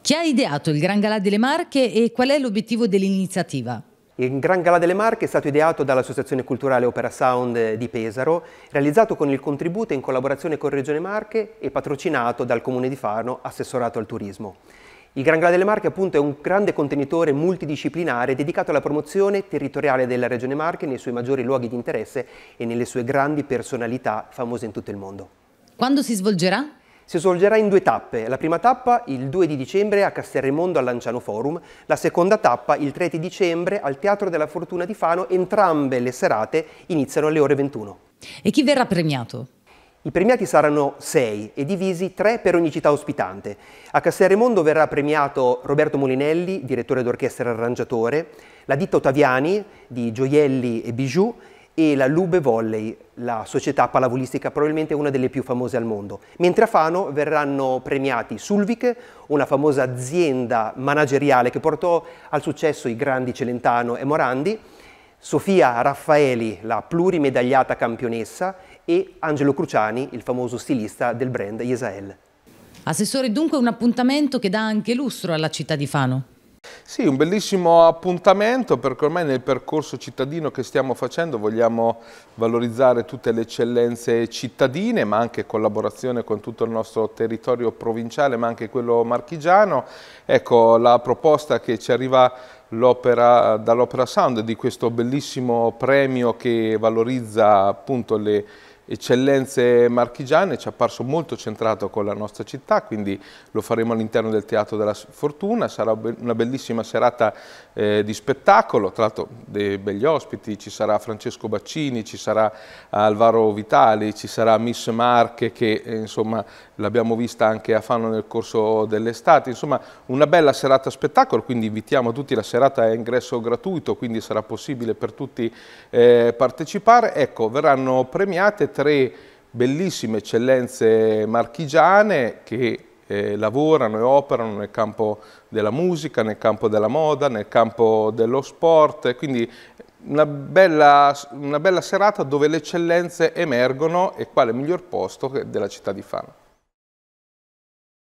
Chi ha ideato il Gran Galà delle Marche e qual è l'obiettivo dell'iniziativa? Il Gran Galà delle Marche è stato ideato dall'Associazione Culturale Opera Sound di Pesaro, realizzato con il contributo in collaborazione con Regione Marche e patrocinato dal Comune di Farno, assessorato al turismo. Il Gran Galà delle Marche appunto è un grande contenitore multidisciplinare dedicato alla promozione territoriale della Regione Marche nei suoi maggiori luoghi di interesse e nelle sue grandi personalità famose in tutto il mondo. Quando si svolgerà? si svolgerà in due tappe. La prima tappa il 2 di dicembre a Castelremondo al Lanciano Forum, la seconda tappa il 3 di dicembre al Teatro della Fortuna di Fano. Entrambe le serate iniziano alle ore 21. E chi verrà premiato? I premiati saranno sei e divisi tre per ogni città ospitante. A Castelremondo verrà premiato Roberto Molinelli, direttore d'orchestra e arrangiatore, la ditta Ottaviani di gioielli e bijou e la Lube Volley, la società pallavolistica probabilmente una delle più famose al mondo, mentre a Fano verranno premiati Sulvic, una famosa azienda manageriale che portò al successo i grandi Celentano e Morandi, Sofia Raffaeli, la plurimedagliata campionessa, e Angelo Cruciani, il famoso stilista del brand Yesael. Assessore, dunque un appuntamento che dà anche lustro alla città di Fano. Sì, un bellissimo appuntamento perché ormai nel percorso cittadino che stiamo facendo vogliamo valorizzare tutte le eccellenze cittadine ma anche collaborazione con tutto il nostro territorio provinciale ma anche quello marchigiano. Ecco la proposta che ci arriva dall'Opera Sound di questo bellissimo premio che valorizza appunto le eccellenze marchigiane, ci è apparso molto centrato con la nostra città, quindi lo faremo all'interno del Teatro della Fortuna, sarà una bellissima serata eh, di spettacolo, tra l'altro dei begli ospiti, ci sarà Francesco Baccini, ci sarà Alvaro Vitali, ci sarà Miss Marche che eh, insomma l'abbiamo vista anche a Fano nel corso dell'estate, insomma una bella serata spettacolo, quindi invitiamo tutti, la serata è ingresso gratuito, quindi sarà possibile per tutti eh, partecipare, ecco verranno premiate tre bellissime eccellenze marchigiane che eh, lavorano e operano nel campo della musica, nel campo della moda, nel campo dello sport, quindi una bella, una bella serata dove le eccellenze emergono e quale miglior posto della città di Fano.